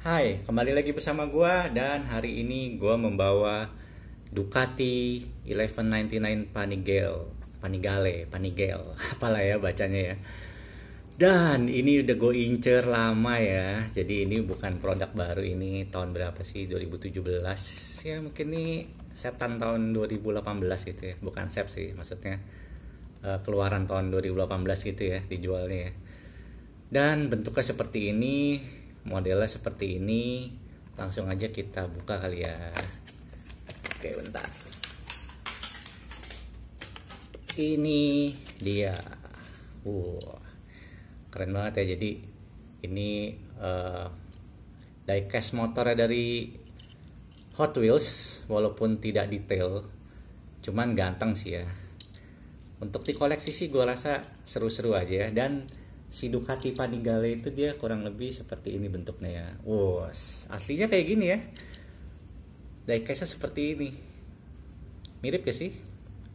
Hai, kembali lagi bersama gue dan hari ini gue membawa Ducati 1199 Panigale, Panigale, Panigale, apalah ya bacanya ya. Dan ini udah gue incer lama ya. Jadi ini bukan produk baru ini tahun berapa sih? 2017. Ya mungkin ini setan tahun 2018 gitu ya. Bukan sep sih maksudnya. Eh, keluaran tahun 2018 gitu ya dijualnya ya. Dan bentuknya seperti ini modelnya seperti ini langsung aja kita buka kali ya oke bentar ini dia wow keren banget ya jadi ini uh, diecast motornya dari Hot Wheels walaupun tidak detail cuman ganteng sih ya untuk di koleksi sih gue rasa seru-seru aja ya. dan si Ducati Panigale itu dia kurang lebih seperti ini bentuknya ya. Wow, aslinya kayak gini ya. Diecastnya seperti ini. Mirip ya sih?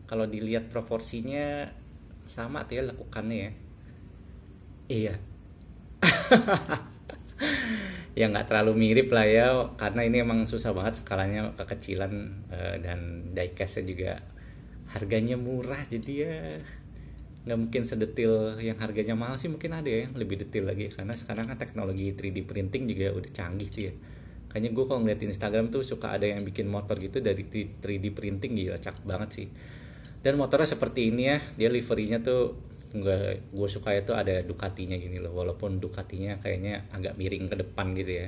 Kalau dilihat proporsinya sama tuh ya lekukannya ya. Iya. ya nggak terlalu mirip lah ya karena ini emang susah banget skalanya kekecilan eh, dan diecastnya juga harganya murah jadi ya nggak mungkin sedetil yang harganya mahal sih mungkin ada ya yang lebih detail lagi karena sekarang kan teknologi 3D printing juga udah canggih sih, ya kayaknya gue kalau ngeliat Instagram tuh suka ada yang bikin motor gitu dari 3D printing gila cakep banget sih dan motornya seperti ini ya dia liverynya tuh nggak gue suka itu ada Ducatinya gini loh walaupun Ducatinya kayaknya agak miring ke depan gitu ya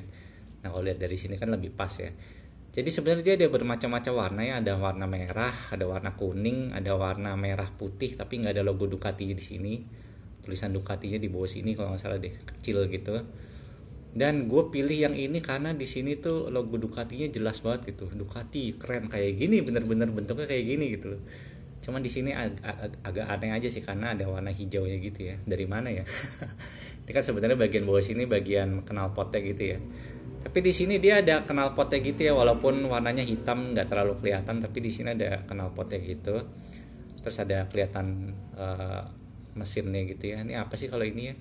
nah kalau lihat dari sini kan lebih pas ya jadi sebenarnya dia ada bermacam-macam warna ya, ada warna merah, ada warna kuning, ada warna merah putih, tapi nggak ada logo Ducati di sini. Tulisan Ducatinya di bawah sini kalau nggak salah deh, kecil gitu. Dan gue pilih yang ini karena di sini tuh logo Ducatinya jelas banget gitu. Ducati keren kayak gini, bener-bener bentuknya kayak gini gitu. Cuman di sini ag ag agak aneh aja sih karena ada warna hijaunya gitu ya. Dari mana ya? ini kan sebenarnya bagian bawah sini bagian kenal knalpotnya gitu ya tapi di sini dia ada kenal knalpotnya gitu ya walaupun warnanya hitam nggak terlalu kelihatan tapi di sini ada kenal knalpotnya gitu terus ada kelihatan uh, mesinnya gitu ya ini apa sih kalau ini ya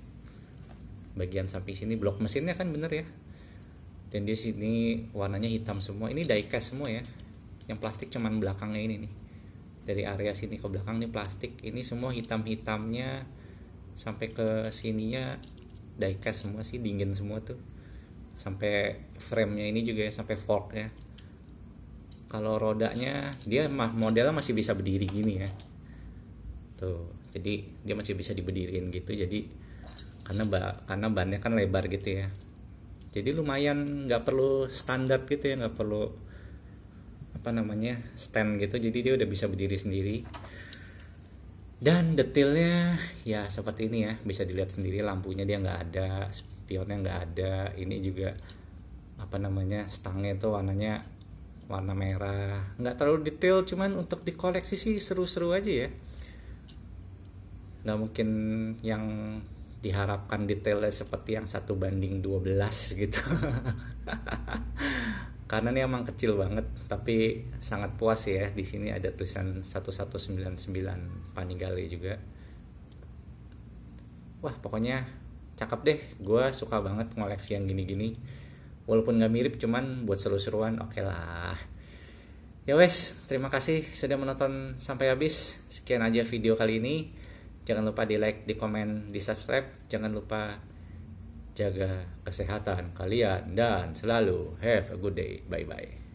bagian samping sini blok mesinnya kan bener ya dan di sini warnanya hitam semua ini diecast semua ya yang plastik cuman belakangnya ini nih dari area sini ke belakang ini plastik ini semua hitam-hitamnya sampai ke sininya diecast semua sih dingin semua tuh sampai framenya ini juga ya sampai fork forknya kalau rodanya dia modelnya masih bisa berdiri gini ya tuh jadi dia masih bisa dibedirin gitu jadi karena ba karena bannya kan lebar gitu ya jadi lumayan nggak perlu standar gitu ya nggak perlu apa namanya stand gitu jadi dia udah bisa berdiri sendiri dan detailnya ya seperti ini ya bisa dilihat sendiri lampunya dia nggak ada spionnya nggak ada ini juga apa namanya stangnya itu warnanya warna merah nggak terlalu detail cuman untuk dikoleksi sih seru-seru aja ya nggak mungkin yang diharapkan detailnya seperti yang satu banding 12 gitu karena ini emang kecil banget tapi sangat puas ya di sini ada tulisan 1199 Panigale juga wah pokoknya cakep deh gue suka banget ngoleksi yang gini-gini walaupun gak mirip cuman buat seru-seruan oke okay lah ya wes terima kasih sudah menonton sampai habis sekian aja video kali ini jangan lupa di like di komen di subscribe jangan lupa jaga kesehatan kalian dan selalu have a good day. Bye bye.